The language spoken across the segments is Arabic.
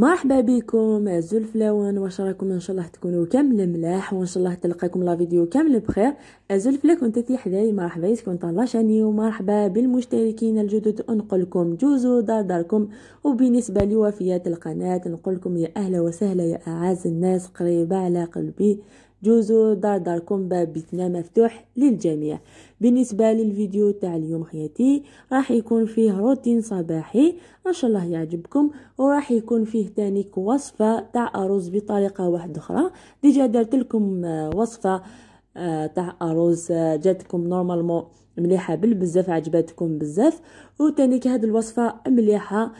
مرحبا بكم اعزو الفلاون واش راكم ان شاء الله تكونوا كامل ملاح وان شاء الله تلقاكم لا فيديو كامل بخير اعزو الفلا كنت في حداي مرحبا يسكن طلاشاني ومرحبا بالمشتركين الجدد نقولكم جوزو دار داركم وبالنسبه لوفيات القناه نقولكم يا اهلا وسهلا يا اعز الناس قريبه على قلبي جوزو دار داركم باب بيتنا مفتوح للجميع بالنسبه للفيديو تاع اليوم حياتي راح يكون فيه روتين صباحي ان شاء الله يعجبكم وراح يكون فيه تانيك وصفه تاع ارز بطريقه واحده اخرى ديجا درت لكم آه، وصفه آه، تاع ارز آه، جاتكم نورمالمون مليحه بالبزاف عجباتكم بزاف وتانيك هاد الوصفه مليحه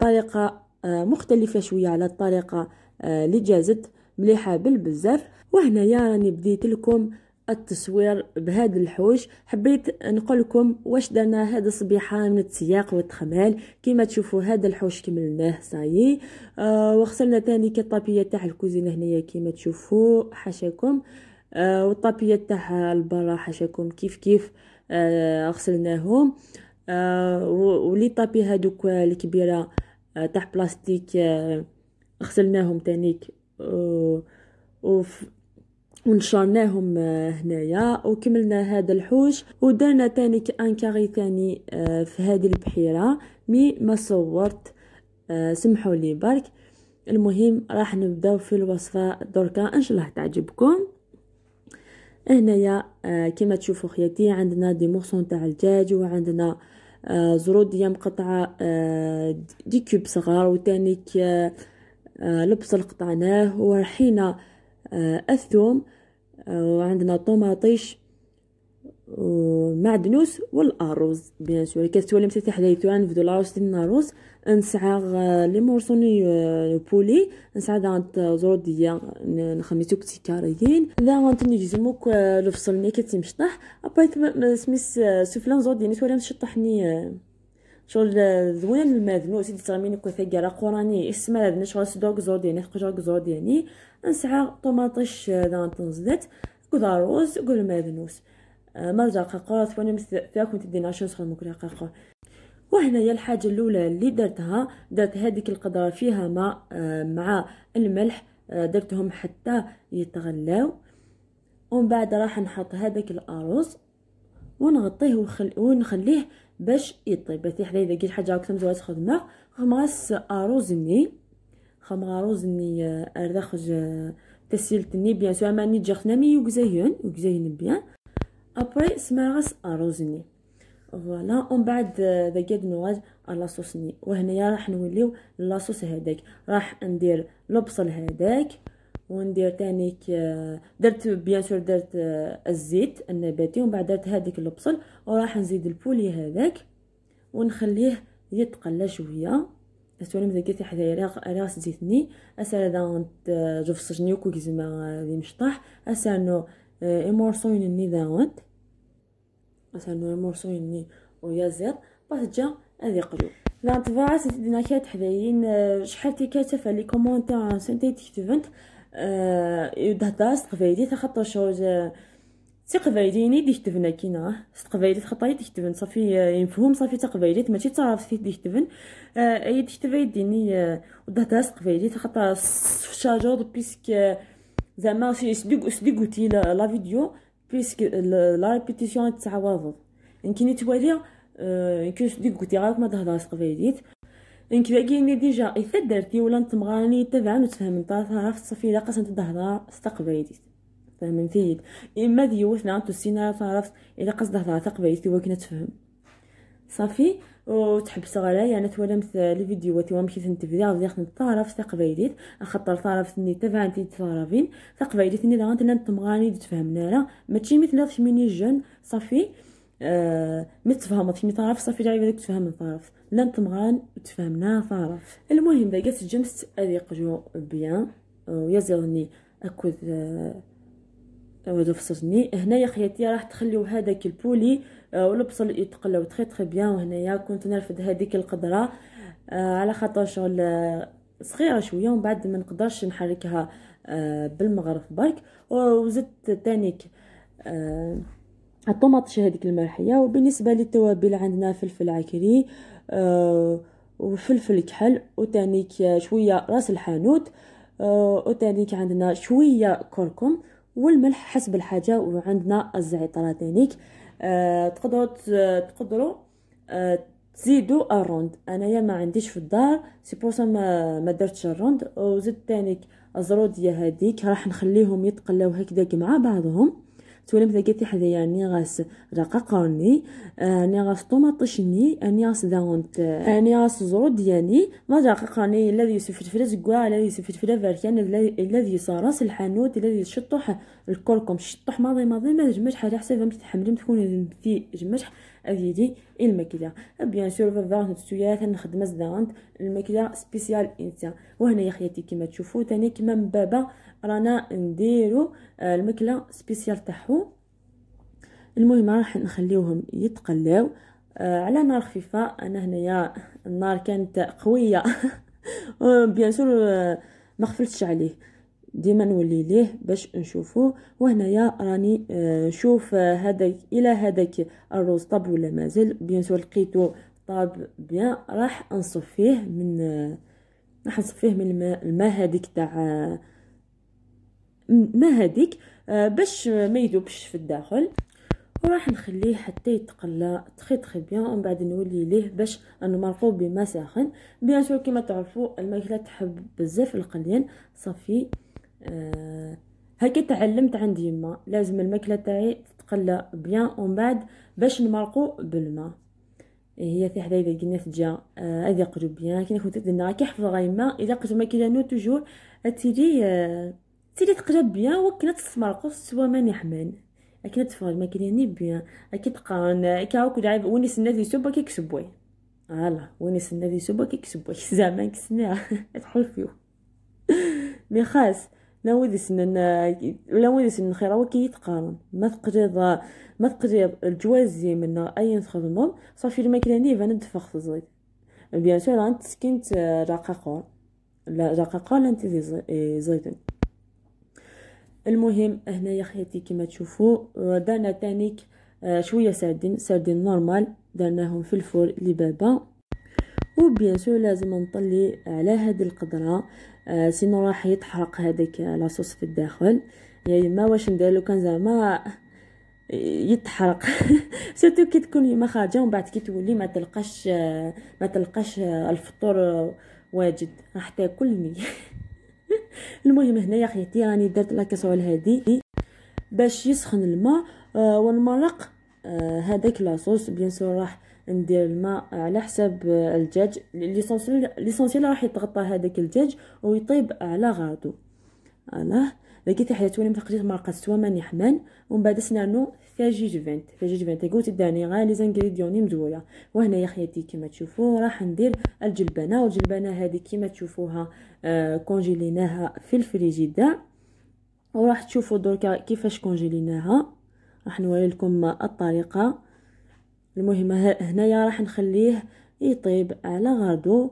طريقه مختلفه شويه على الطريقه اللي جازت مليحه بالبزاف وهنايا راني بديت لكم التصوير بهاد الحوش حبيت نقول لكم واش درنا هذا الصبيحه من التسياق والتخمال كما تشوفوا هذا الحوش كملناه صايي آه وغسلنا تاني الطابيه تاع الكوزينه هنايا كما تشوفوا حاشاكم آه والطابيه تاع البرا حاشاكم كيف كيف آه غسلناهم آه ولي طابي هذوك الكبيره آه تاع بلاستيك آه غسلناهم تانيك آه وف ونشرناهم هنايا وكملنا هذا الحوش ودرنا تاني ان كاري تاني آه، في هذه البحيره مي ما صورت آه، سمحوا لي برك المهم راح نبداو في الوصفه دركا ان شاء الله تعجبكم هنايا آه، كما تشوفوا خياتي عندنا دي مورسون تاع الدجاج وعندنا زروديه مقطعه دي كوب صغار وتانيك البصل قطعناه ورحينا الثوم وعندنا الطوماطيش ومعدنوس والارز بيان سور كتولي متى تحديتو انفدو لاروس ديال اروز نسعى لي مورسوني بولي نسعى دانت زرو ديال نخميتو كتكاريين نجزموك غنتنجزمو الفصل ملي كتمشطح ابايت سميس سفلان زرو ديال نتولي مشطحني آه، شغل زوين نو سيدي تغميني كوثيكارا قراني اسمها لدنا شغل سدوك زودي يعني خجوك زور يعني نسعى طوماطيش آه، دان داروز كو الماد نوس ماذنوس آه، مرجع قاقا ثواني مثل ثاكم تدينا شو سخن مكرا قاقا وهنايا الحاجه الاولى اللي درتها درت هذيك القدره فيها ماء آه، مع الملح درتهم حتى يتغلاو ومن بعد راح نحط هذاك الارز ونغطيه ونخليه باش يطيب بس حدا اذا كي حاجه هكا مزوات خدمه خمغاس اروزني خمغا روزني آه، ارداخج آه، تسيلتني بيان سو ماني جاخنا مي يوكزاين يوكزاين بيان ابري سمارغاس اروزني فوالا اون بعد ذاك نواج لاصوصني وهنايا راح نوليو لاصوص هذاك راح ندير لبصل هذاك وندير تانيك آه، درت بيان سور درت آه، الزيت النباتي ومن بعد درت هذيك البصل وراح نزيد البولي هذاك ونخليه يتقلى شويه السؤال مزال قلت حدا راس زيتني اسال آه، جوف سجني جنيوكو كيزما دي مشطح نو ايمورسون ني اسال نو ايمورسون ني ويا زير باش جا هذه قلو دانت نعم، فاس دينا كات حدايين شحال تي كاتفه لي كومونتير سنتي تكتبنت آه، يود هدا سقفايدي تخطو شوج تقفايدي آه، ني ديك تبنا كينا سقفايدي تخطاي ديك تبن صافي آه، ينفهم صافي تقفايدي ماشي تعرف في ديك تبن اي ديك تبايدي ني ود هدا سقفايدي تخطا شاجو بيسك زعما شي سدوك سدوكوتي لا فيديو بيسك لا ريبيتيسيون تاع واضو يمكن تولي يمكن سدوكوتي غير ما تهضر سقفايدي انك داكي ديجا اذا درتي ولا نتمغاني تبعن وتفهم انت في الصفيله قاس تهضر فهمت فهمتي اما ديوثنا سينا تعرف الا قاس تهضر تقبيليتي وكنا تفهم صافي وتحبس غلا يعني تولمت الفيديوهات ومشي تنتبدا غادي خدمت تعرف تقبيليت خاطر تعرف ني تبعتي تعرفين تقبيليت ني غادي نتمغاني تفهمنا لا ماشي مثل مني جن صافي متفهمة في تفهمت طرف صافي جاي هذاك تفهم من لن لا طمغان تفهمنا طرف المهم ذا قلت جمست اذي قجو بيان ويزرني اكد آه هادو فصلتني هنايا خياتي راح تخليو هذاك البولي آه يتقلو يتقلاو تخي تخي بيان وهنايا كنت نرفد هذيك القدره آه، على خاطر شغل آه، صغيره شويه ومن بعد ما نقدرش نحركها آه، بالمغرف برك وزدت تانيك الطماطش هذيك المرحيه وبالنسبه للتوابل عندنا فلفل عكري آه وفلفل كحل وتانيك شويه راس الحانوت آه وتانيك عندنا شويه كركم والملح حسب الحاجه وعندنا الزعتر تانيك آه تقدروا تقدروا آه تزيدوا الروند انايا ما عنديش في الدار سي بور ما ما درتش الروند وزدت تانيك الزروديه هذيك راح نخليهم يتقلاو هكذاك مع بعضهم تولم ثقتي حذايا يعني نيغاس رققوني رقاقرني آه، ني طوماطشني آه، ني غاس داونت آه، ني غاس زرود ديالي يعني. ما رقاقرني الذي يسفلفل زكوا الذي يسفلفل فاركان الذي يصارس الحانوت الذي يشطح الكركم شطح ماضي ماضي ما جمش حاجه حسب تحملم تكون في جمش اجيدي الماكله بيان سور فالفارت السويات نخدم زدانت الماكله سبيسيال انت وهنا يا خياتي كما تشوفوا تاني كما من بابا رانا نديرو آه، الماكله سبيسيال تاعهم المهم راح نخليوهم يتقلاو آه، على نار خفيفه انا هنايا النار كانت قويه بيان آه، سور ما خفلتش عليه ديما نولي ليه باش نشوفوه وهنايا راني نشوف آه، آه، هذاك الى هذاك الروز طاب ولا مازال بيان سور لقيتو طاب بيان راح نصفيه من آه، راح نصفيه من الماء الماء هذيك تاع ما هذيك باش ما يذوبش في الداخل وراح نخليه حتى يتقلى تخي تخي بيان ومن بعد نولي ليه باش نمرقو بما ساخن بيان سور كيما تعرفوا الماكله تحب بزاف القليان صافي آه هكا تعلمت عند يما لازم الماكله تاعي تتقلى بيان ومن بعد باش نمرقو بالماء إيه، هي في اذا قلنا تجا هذا آه قرب بيان كي كنت درنا كي حفظها يما اذا قلت ما نو توجور تيلي آه تيلي تقلب بيان وكنا تسمرقو سوا ما نحمل اكيد تفرج ما ني بيان اكيد هاك كاوك وني وين الناس سوبا كي كسبوي هلا وين في سوبا كي كسبوي زعما كسنا تحل فيو مي خاص لا ويد سنن لا ويد سنن خير كيتقارن ما تقريض ما تقريض الجوازي من اي تخدمض صافي الماكله نيف انا دفخ الزيت بيان سور انت سكنت رقاقه لا رقاقه لا انت زيدن المهم هنايا خياتي كما تشوفوا درنا تانيك آه، شويه سردين سردين نورمال درناهم في الفور لبابا وبيان سور لازم نطلي على هاد القدره آه، سينو راح يتحرق هذيك لاصوص في الداخل يعني ما واش ندير كان زعما يتحرق سيتو كي تكون يما خارجه ومن بعد كي تولي ما تلقاش آه، ما تلقاش آه، الفطور واجد راح تاكلني المهم هنايا خيتي راني درت لا كاسول هادي باش يسخن الماء والمرق هذاك لاصوص بيان سور راح ندير الماء على حساب الدجاج ليسونسيال راح يتغطى هذاك الدجاج ويطيب على غاطو انا لقيت حياتوني تقريبا مرقه سوا ماني حمان ومن بعد سنانو فاجي فانت فاجي فانت قلت داني غا لي زانغريديون مزوره وهنا يا خياتي كما تشوفوا راح ندير الجلبانه والجلبانه هذه كما تشوفوها آه، كونجيليناها في الفريجيدا وراح تشوفوا دركا كيفاش كونجيليناها راح نوري لكم الطريقه المهم هنايا راح نخليه يطيب على غرضو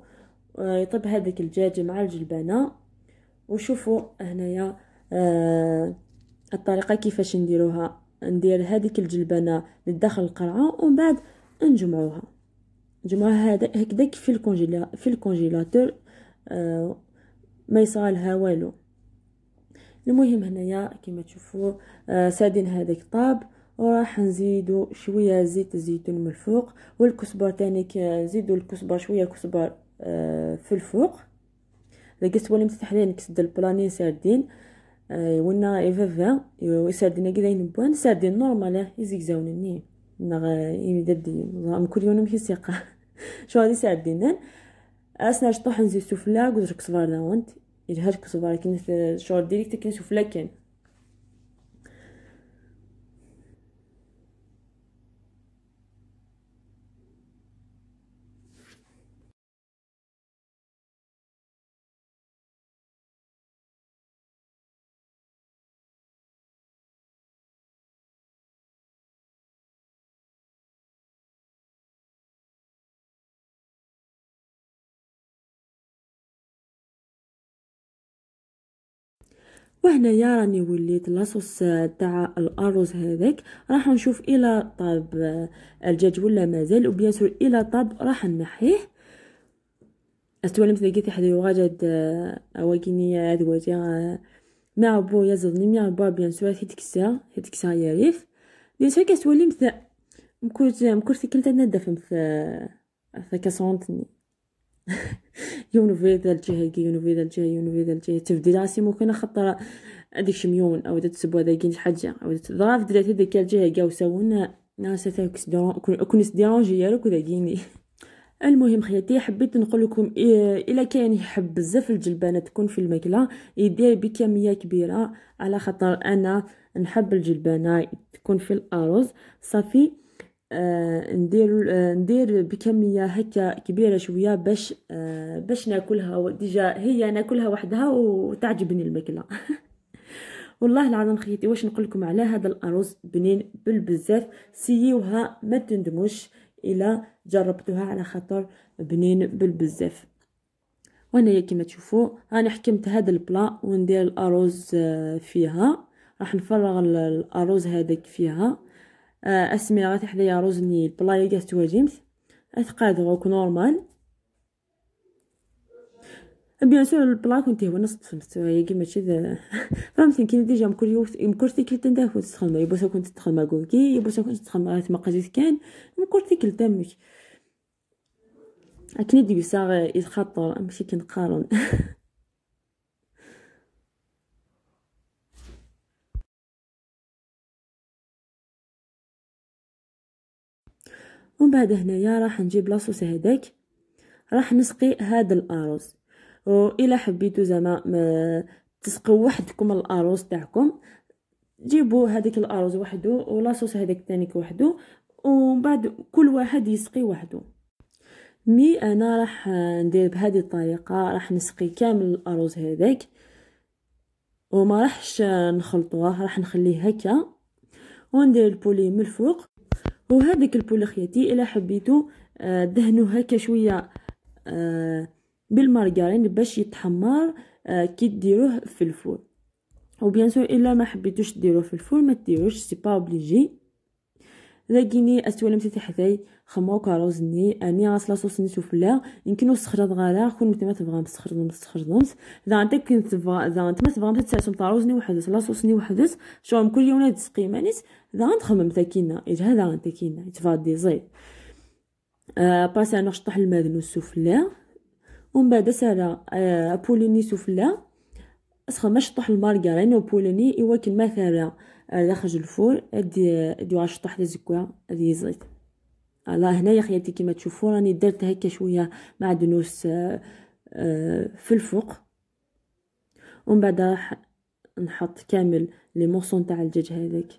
آه، يطيب هذاك الدجاج مع الجلبانه وشوفوا هنايا آه، الطريقه كيفاش نديروها ندير هذيك الجلبانه لداخل القرعه ومن بعد نجمعوها نجمعوها هذا هكذا في الكونجيلا في الكونجيلاتور آه، ما يصالها والو المهم هنايا كما تشوفوا سادين هذاك طاب وراح نزيدو شويه زيت الزيتون من الفوق والكزبر تاني نزيدو الكزبر شويه كزبر آه، في الفوق لقيت ولي متحلين كسد البلانين ساردين آه ونا ايفافا وساردين كذا ينبوان ساردين نورمال آه، يزيكزاونني نغ يددي كل يوم يسيقا شو هادي ساردينان نعم. اسنا شطوح نزيد سفلا قدرك صفار داونت يجهرك صفار كنت شور ديريكت كنت سوفلا كان يا راني وليت لاصوص تاع الارز هذاك راح نشوف الى طاب الدجاج ولا مازال وبياسر الى طاب راح نحيه استولم لقيت حدا يوجد آه، اواكيني ادواتي مع بو يزدني مع بو بيان سور هي تكسا هي تكسا يا ريف بيان سور كاستولم مكورت مكورت كلتا ندفم في كاسونتني يونو في ذا الجهة يونو في ذا الجهة يونو في ذا الجهة تبدي راسي ممكن خطرة عندك شميون أو تسبوا ذاك حاجة أو تضاف هذا هذيك الجهة جاو سوونا ناس كنت ديرونجي كذا وذاكيني المهم خياتي حبيت نقول لكم الا كان يحب بزاف الجلبانه تكون في الماكله يدير بكميه كبيره على خاطر انا نحب الجلبانه تكون في الارز صافي آه، ندير آه، ندير بكميه هكا كبيره شويه باش آه، باش ناكلها ديجا هي ناكلها وحدها وتعجبني الماكله والله العظيم خيتي واش نقول لكم على هذا الارز بنين بالبزاف سيوها ما تندموش الى جربتوها على خاطر بنين بالبزاف وانا كما تشوفوا راني حكمت هذا البلا وندير الارز فيها راح نفرغ الارز هذاك فيها آه، اسمي غادي حدايا روز نيل بلايا كاع تواجمت اثقاد غوك نورمال بيان سور البلا كنت هو نص تفهمت هي كيما ماشي فهمتي كي ديجا مكريوت مكرتي كلتا ندافو تسخن يبوسها كنت تدخل مع كوكي يبوسا كنت تدخل مع ما قجيت كان مكرتي كلتا تامك اكني ديوسا يتخطر ماشي كنقارن ومن بعد هنايا راح نجيب لاصوص هذاك راح نسقي هذا الارز الى حبيتو زعما تسقوا وحدكم الارز تاعكم جيبوا هذاك الارز وحده ولاصوص هذاك الثاني وحده ومن بعد كل واحد يسقي وحده مي انا راح ندير بهذه الطريقه راح نسقي كامل الارز هذاك وما راحش نخلطوه راح نخليه هكا وندير البولي من الفوق وهذاك البولخياتي الا حبيتو آه، دهنو هكا شويه آه، بالمارغرين باش يتحمر آه، كي ديروه في الفور وبيان سور الا ما حبيتوش ديروه في الفرن ما ديروش سي با اوبليجي لاكيني استولمتي تحتاي خمو كاروزني اني غاسلا صوصني سفلا يمكن نسخرض غالا خون مثل ما تبغى نسخرض نسخرض اذا عندك كنت تبغى اذا انت ما تبغى تسعسم طاروزني وحدس لا ني وحدس شوم كل يوم ناد سقيمانيس اذا خمم تاكينا هذا انت كينا يتفادي زيد ا آه، باسي انا نشطح الماذن السفلا ومن بعد سالا آه بوليني سوفلا اسخن ما شطح المارغرين وبوليني ايوا كان مثلا دخرج الفول ادي ادي طاح لي الزكوه ادي زيت الله هنايا خياتي كيما تشوفوا راني درت هكا شويه معدنوس آه، آه، في الفوق ومن بعد راح نحط كامل لي مورسون تاع الدجاج هذاك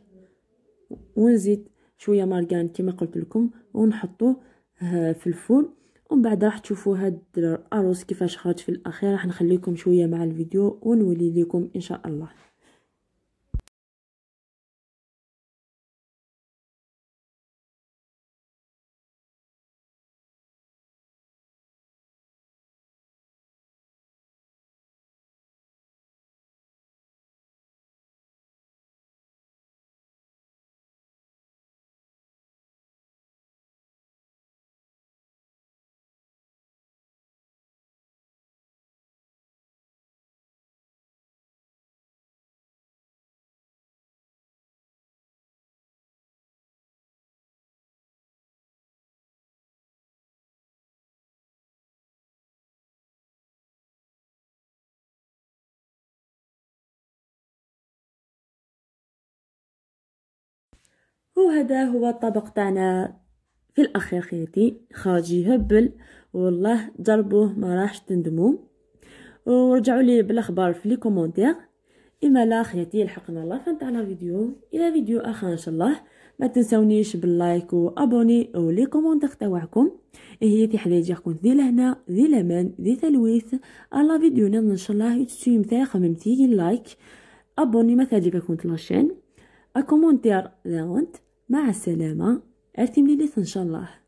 ونزيد شويه مارغان كيما قلت لكم ونحطوه آه، في الفول ومن بعد راح تشوفوا هاد الاروز كيفاش خرج في الاخير راح نخليكم شويه مع الفيديو ونولي لكم ان شاء الله وهذا هو الطبق تاعنا في الاخير خيتي خارجي هبل والله جربوه ما راحش تندموا ورجعوا لي بالاخبار في لي كومونتير اما لا خيتي لحقنا الله فانت على فيديو الى فيديو اخر ان شاء الله ما تنسونيش باللايك وابوني ولي كومونتير تاعكم هي في كنت ذي لهنا ذي لمن ذي تلويث على فيديو ان شاء الله يتسيم مثلا خممتي لايك ابوني ما كنت لاشين اكومونتير لاونت مع السلامة ارتم لي إن شاء الله